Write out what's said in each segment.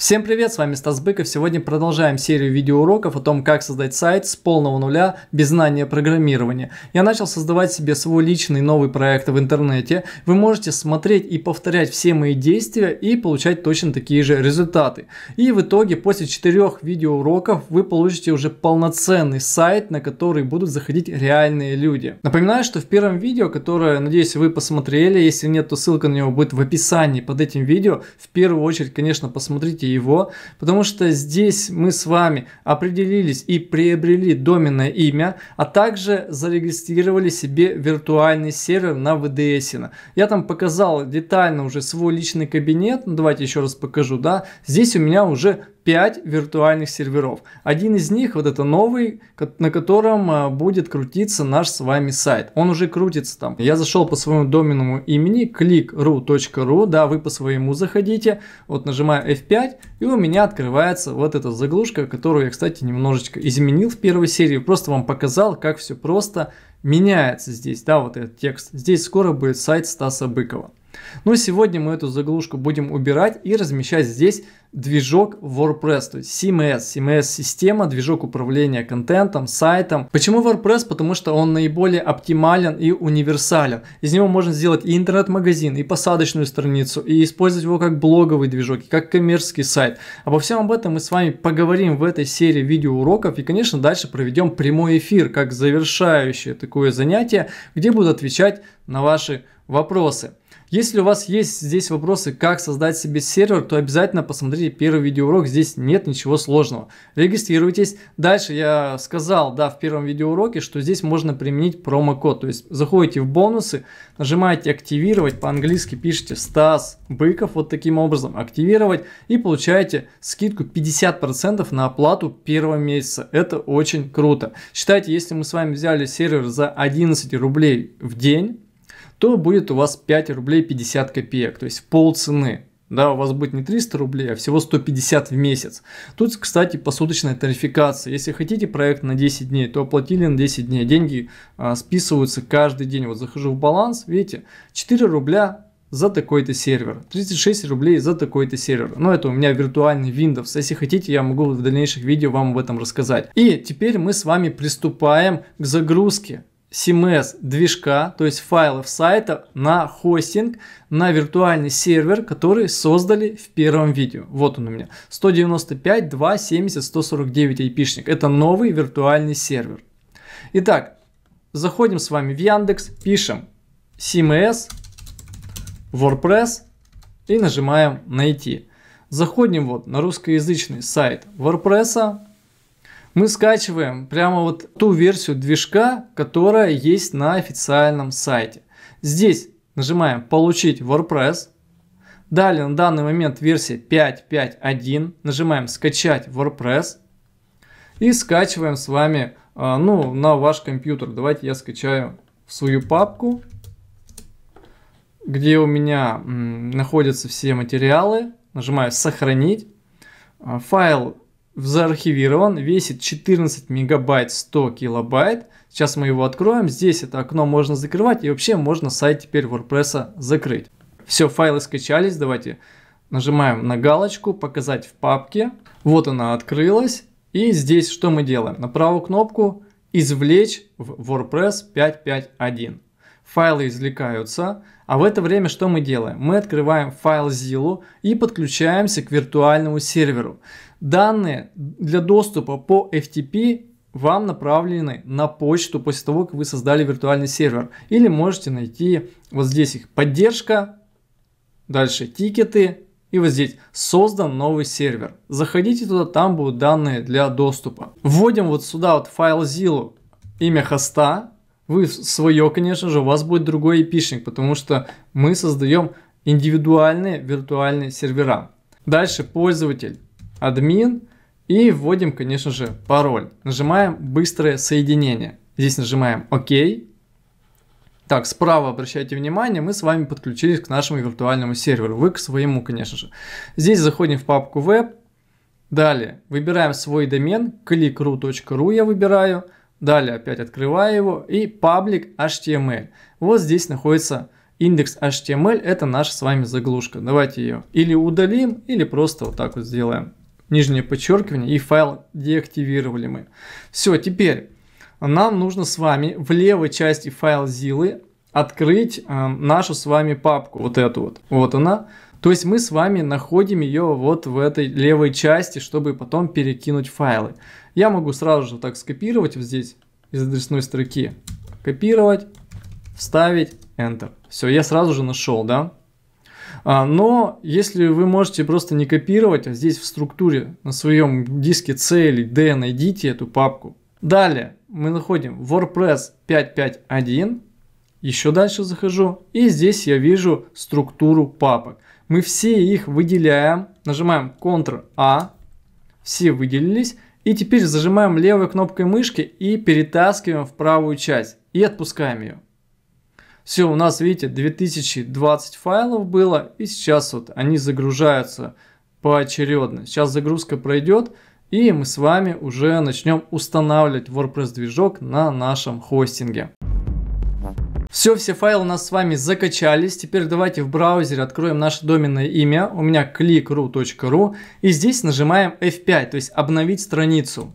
Всем привет, с вами Стас Быков. Сегодня продолжаем серию видеоуроков о том, как создать сайт с полного нуля без знания программирования. Я начал создавать себе свой личный новый проект в интернете. Вы можете смотреть и повторять все мои действия и получать точно такие же результаты. И в итоге после четырех видеоуроков вы получите уже полноценный сайт, на который будут заходить реальные люди. Напоминаю, что в первом видео, которое, надеюсь, вы посмотрели, если нет, то ссылка на него будет в описании под этим видео. В первую очередь, конечно, посмотрите его, потому что здесь мы с вами определились и приобрели доменное имя, а также зарегистрировали себе виртуальный сервер на VDS. Я там показал детально уже свой личный кабинет, ну, давайте еще раз покажу, да, здесь у меня уже 5 виртуальных серверов. Один из них, вот это новый, на котором а, будет крутиться наш с вами сайт. Он уже крутится там. Я зашел по своему доменному имени clickru.ru, да, вы по своему заходите, вот нажимаю F5, и у меня открывается вот эта заглушка, которую я, кстати, немножечко изменил в первой серии, просто вам показал, как все просто меняется здесь, да, вот этот текст. Здесь скоро будет сайт Стаса Быкова. Но ну, сегодня мы эту заглушку будем убирать и размещать здесь движок WordPress, то есть CMS, CMS-система, движок управления контентом, сайтом. Почему WordPress? Потому что он наиболее оптимален и универсален. Из него можно сделать и интернет-магазин, и посадочную страницу, и использовать его как блоговый движок, и как коммерческий сайт. Обо всем об этом мы с вами поговорим в этой серии видеоуроков и, конечно, дальше проведем прямой эфир, как завершающее такое занятие, где буду отвечать на ваши вопросы. Если у вас есть здесь вопросы, как создать себе сервер, то обязательно посмотрите первый видеоурок, здесь нет ничего сложного. Регистрируйтесь. Дальше я сказал, да, в первом видеоуроке, что здесь можно применить промокод. То есть заходите в бонусы, нажимаете активировать, по-английски пишите Стас Быков, вот таким образом активировать и получаете скидку 50% на оплату первого месяца. Это очень круто. Считайте, если мы с вами взяли сервер за 11 рублей в день, то будет у вас 5 рублей 50 копеек, то есть пол цены. Да, у вас будет не 300 рублей, а всего 150 в месяц. Тут, кстати, посуточная тарификация. Если хотите проект на 10 дней, то оплатили на 10 дней. Деньги а, списываются каждый день. Вот захожу в баланс, видите, 4 рубля за такой-то сервер, 36 рублей за такой-то сервер. Но это у меня виртуальный Windows. Если хотите, я могу в дальнейших видео вам об этом рассказать. И теперь мы с вами приступаем к загрузке CMS движка, то есть файлов сайта на хостинг, на виртуальный сервер, который создали в первом видео. Вот он у меня. 195, 2, 70, 149 айпишник. Это новый виртуальный сервер. Итак, заходим с вами в Яндекс, пишем CMS, WordPress и нажимаем «Найти». Заходим вот на русскоязычный сайт WordPress, мы скачиваем прямо вот ту версию движка, которая есть на официальном сайте. Здесь нажимаем «Получить WordPress». Далее на данный момент версия 5.5.1. Нажимаем «Скачать WordPress». И скачиваем с вами а, ну, на ваш компьютер. Давайте я скачаю в свою папку, где у меня находятся все материалы. Нажимаю «Сохранить». А, файл заархивирован, весит 14 мегабайт 100 килобайт. Сейчас мы его откроем, здесь это окно можно закрывать и вообще можно сайт теперь WordPress а закрыть. Все, файлы скачались, давайте нажимаем на галочку «Показать в папке». Вот она открылась. И здесь что мы делаем? На правую кнопку «Извлечь в WordPress 5.5.1». Файлы извлекаются, а в это время что мы делаем? Мы открываем файл Zillow и подключаемся к виртуальному серверу. Данные для доступа по FTP вам направлены на почту после того, как вы создали виртуальный сервер. Или можете найти вот здесь их поддержка, дальше тикеты и вот здесь создан новый сервер. Заходите туда, там будут данные для доступа. Вводим вот сюда вот файл Zillow, имя хоста. Вы свое, конечно же, у вас будет другой эпишник, потому что мы создаем индивидуальные виртуальные сервера. Дальше пользователь админ и вводим, конечно же, пароль. Нажимаем быстрое соединение. Здесь нажимаем ОК. Так, справа обращайте внимание, мы с вами подключились к нашему виртуальному серверу. Вы к своему, конечно же. Здесь заходим в папку веб. Далее выбираем свой домен, clickru.ru я выбираю. Далее опять открываю его и паблик HTML. Эм вот здесь находится индекс HTML, эм это наша с вами заглушка. Давайте ее или удалим, или просто вот так вот сделаем нижнее подчеркивание и файл деактивировали мы. Все, теперь нам нужно с вами в левой части файл Зилы открыть э, нашу с вами папку, вот эту вот. Вот она. То есть мы с вами находим ее вот в этой левой части, чтобы потом перекинуть файлы. Я могу сразу же так скопировать вот здесь из адресной строки. Копировать, вставить, Enter. Все, я сразу же нашел, да? А, но если вы можете просто не копировать, а здесь в структуре на своем диске C или D найдите эту папку. Далее мы находим WordPress 5.5.1. Еще дальше захожу и здесь я вижу структуру папок. Мы все их выделяем, нажимаем Ctrl-A, все выделились. И теперь зажимаем левой кнопкой мышки и перетаскиваем в правую часть и отпускаем ее. Все, у нас, видите, 2020 файлов было, и сейчас вот они загружаются поочередно. Сейчас загрузка пройдет, и мы с вами уже начнем устанавливать WordPress движок на нашем хостинге. Все, все файлы у нас с вами закачались. Теперь давайте в браузере откроем наше доменное имя. У меня clickru.ru и здесь нажимаем F5, то есть обновить страницу.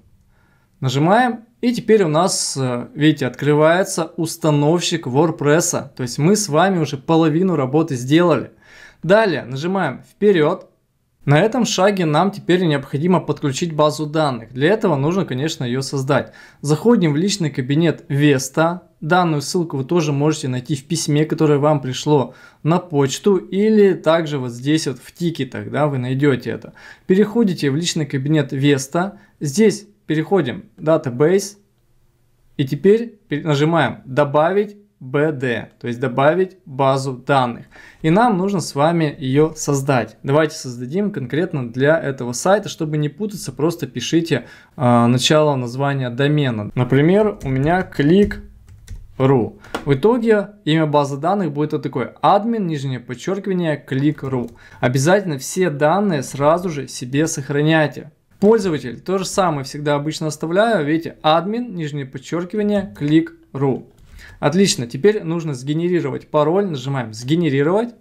Нажимаем и теперь у нас, э, видите, открывается установщик WordPress. То есть мы с вами уже половину работы сделали. Далее нажимаем «Вперед». На этом шаге нам теперь необходимо подключить базу данных. Для этого нужно, конечно, ее создать. Заходим в личный кабинет Веста. Данную ссылку вы тоже можете найти в письме, которое вам пришло на почту или также вот здесь вот в тикетах, да, вы найдете это. Переходите в личный кабинет Веста. Здесь переходим в Database и теперь нажимаем «Добавить BD», то есть добавить базу данных. И нам нужно с вами ее создать. Давайте создадим конкретно для этого сайта, чтобы не путаться, просто пишите э, начало названия домена. Например, у меня клик ру. В итоге имя базы данных будет вот такое админ, нижнее подчеркивание, клик ру. Обязательно все данные сразу же себе сохраняйте. Пользователь, то же самое всегда обычно оставляю, видите, админ, нижнее подчеркивание, клик.ру. Отлично, теперь нужно сгенерировать пароль, нажимаем сгенерировать.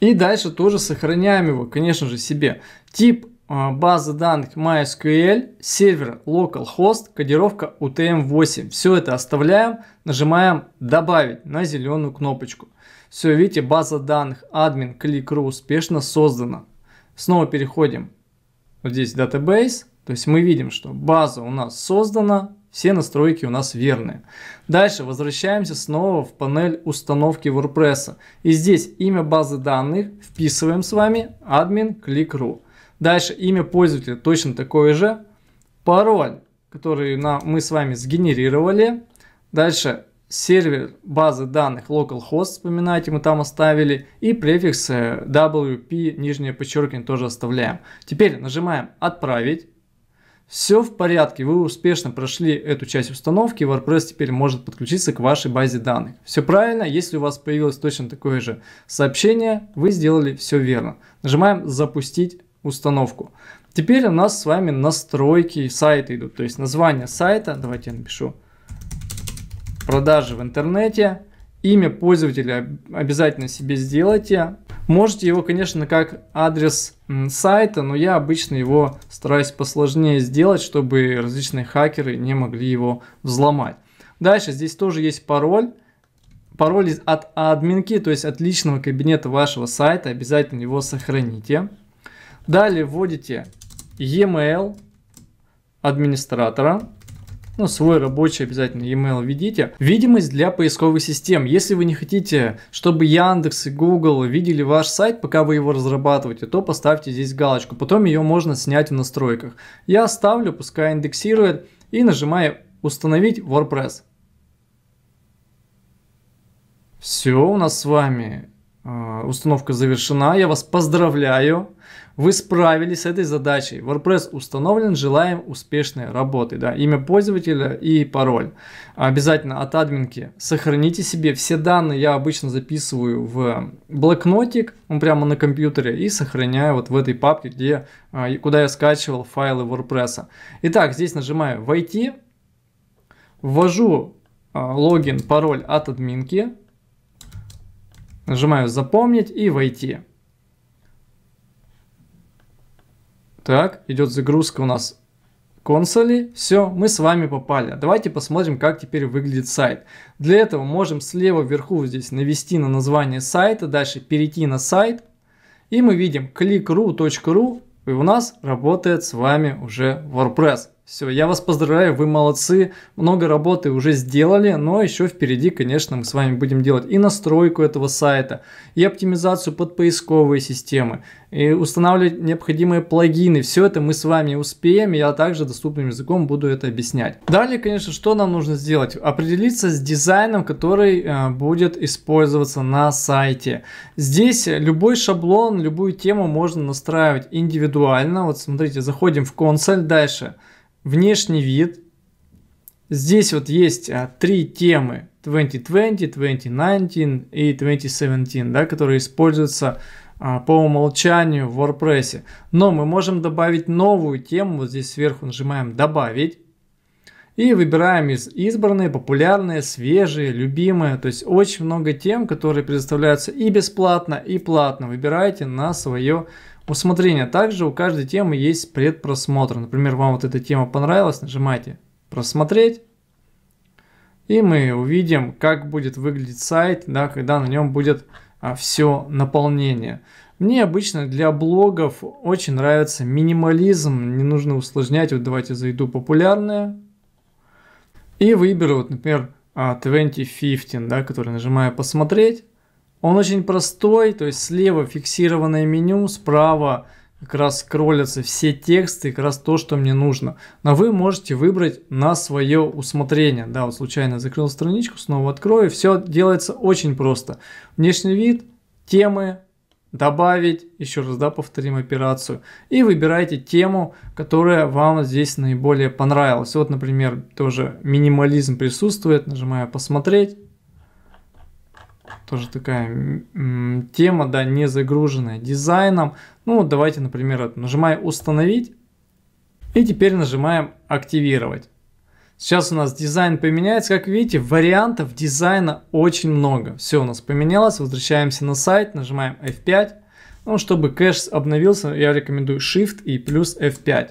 И дальше тоже сохраняем его, конечно же, себе. Тип а, базы данных MySQL, сервер localhost, кодировка UTM8. Все это оставляем, нажимаем «Добавить» на зеленую кнопочку. Все, видите, база данных админ клик.ру успешно создана. Снова переходим вот здесь database, то есть мы видим, что база у нас создана, все настройки у нас верные. Дальше возвращаемся снова в панель установки WordPress. И здесь имя базы данных вписываем с вами admin click.ru. Дальше имя пользователя точно такое же. Пароль, который мы с вами сгенерировали. Дальше сервер базы данных localhost, вспоминайте, мы там оставили, и префикс э, WP, нижнее подчеркивание, тоже оставляем. Теперь нажимаем «Отправить». Все в порядке, вы успешно прошли эту часть установки, WordPress теперь может подключиться к вашей базе данных. Все правильно, если у вас появилось точно такое же сообщение, вы сделали все верно. Нажимаем «Запустить установку». Теперь у нас с вами настройки сайта идут, то есть название сайта, давайте я напишу продажи в интернете. Имя пользователя обязательно себе сделайте. Можете его, конечно, как адрес сайта, но я обычно его стараюсь посложнее сделать, чтобы различные хакеры не могли его взломать. Дальше здесь тоже есть пароль. Пароль от админки, то есть от личного кабинета вашего сайта, обязательно его сохраните. Далее вводите e-mail администратора ну, свой рабочий обязательно e-mail введите. Видимость для поисковых систем. Если вы не хотите, чтобы Яндекс и Google видели ваш сайт, пока вы его разрабатываете, то поставьте здесь галочку. Потом ее можно снять в настройках. Я ставлю, пускай индексирует и нажимаю «Установить WordPress». Все у нас с вами. Э, установка завершена. Я вас поздравляю. Вы справились с этой задачей. WordPress установлен. Желаем успешной работы. Да, имя пользователя и пароль. Обязательно от админки сохраните себе все данные. Я обычно записываю в блокнотик, он прямо на компьютере, и сохраняю вот в этой папке, где, а, куда я скачивал файлы WordPress. Итак, здесь нажимаю «Войти», ввожу а, логин, пароль от админки, нажимаю «Запомнить» и «Войти». Так, идет загрузка у нас консоли. Все, мы с вами попали. Давайте посмотрим, как теперь выглядит сайт. Для этого можем слева вверху здесь навести на название сайта, дальше перейти на сайт. И мы видим clickru.ru и у нас работает с вами уже WordPress. Все, я вас поздравляю, вы молодцы, много работы уже сделали, но еще впереди, конечно, мы с вами будем делать и настройку этого сайта, и оптимизацию под поисковые системы, и устанавливать необходимые плагины, все это мы с вами успеем, я также доступным языком буду это объяснять. Далее, конечно, что нам нужно сделать? Определиться с дизайном, который э, будет использоваться на сайте. Здесь любой шаблон, любую тему можно настраивать индивидуально, вот смотрите, заходим в консоль, дальше – внешний вид. Здесь вот есть а, три темы 2020, 2019 и 2017, да, которые используются а, по умолчанию в WordPress. Но мы можем добавить новую тему, вот здесь сверху нажимаем «Добавить». И выбираем из избранные, популярные, свежие, любимые. То есть очень много тем, которые предоставляются и бесплатно, и платно. Выбирайте на свое Усмотрение. Также у каждой темы есть предпросмотр. Например, вам вот эта тема понравилась, нажимаете «Просмотреть». И мы увидим, как будет выглядеть сайт, да, когда на нем будет а, все наполнение. Мне обычно для блогов очень нравится минимализм, не нужно усложнять. Вот давайте зайду популярное и выберу, вот, например, 2015, а, да, который нажимаю посмотреть. Он очень простой, то есть слева фиксированное меню, справа как раз кролятся все тексты, как раз то, что мне нужно. Но вы можете выбрать на свое усмотрение. Да, вот случайно закрыл страничку, снова открою. Все делается очень просто. Внешний вид, темы, добавить, еще раз, да, повторим операцию. И выбирайте тему, которая вам здесь наиболее понравилась. Вот, например, тоже минимализм присутствует. Нажимаю посмотреть тоже такая тема, да, не загруженная дизайном. Ну, давайте, например, нажимаем «Установить» и теперь нажимаем «Активировать». Сейчас у нас дизайн поменяется. Как видите, вариантов дизайна очень много. Все у нас поменялось. Возвращаемся на сайт, нажимаем F5. Ну, чтобы кэш обновился, я рекомендую Shift и плюс F5.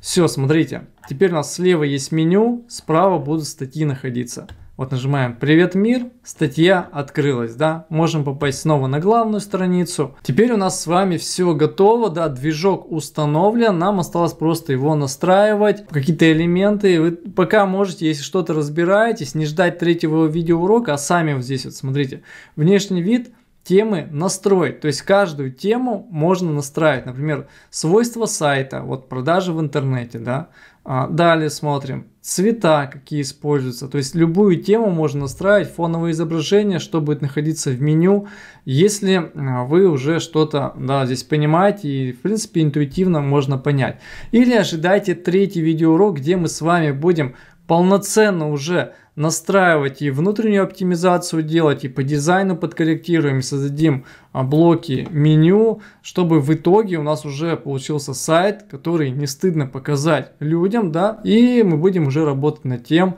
Все, смотрите. Теперь у нас слева есть меню, справа будут статьи находиться. Вот нажимаем «Привет, мир», статья открылась, да, можем попасть снова на главную страницу. Теперь у нас с вами все готово, да, движок установлен, нам осталось просто его настраивать, какие-то элементы, вы пока можете, если что-то разбираетесь, не ждать третьего видеоурока, а сами вот здесь вот смотрите, внешний вид, темы настроить, то есть каждую тему можно настраивать, например, свойства сайта, вот продажи в интернете, да, а, далее смотрим цвета, какие используются. То есть любую тему можно настраивать, фоновое изображение, что будет находиться в меню. Если а, вы уже что-то да, здесь понимаете и в принципе интуитивно можно понять. Или ожидайте третий видеоурок, где мы с вами будем полноценно уже настраивать и внутреннюю оптимизацию делать, и по дизайну подкорректируем, создадим а, блоки меню, чтобы в итоге у нас уже получился сайт, который не стыдно показать людям, да, и мы будем уже работать над тем,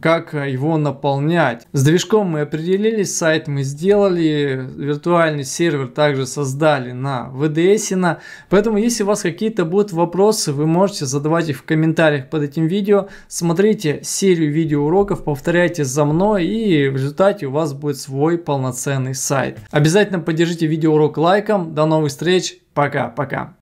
как э, его наполнять. С движком мы определились, сайт мы сделали, виртуальный сервер также создали на VDS. -ина. Поэтому, если у вас какие-то будут вопросы, вы можете задавать их в комментариях под этим видео. Смотрите серию видеоуроков, повторяйте за мной и в результате у вас будет свой полноценный сайт. Обязательно поддержите видеоурок лайком. До новых встреч. Пока-пока.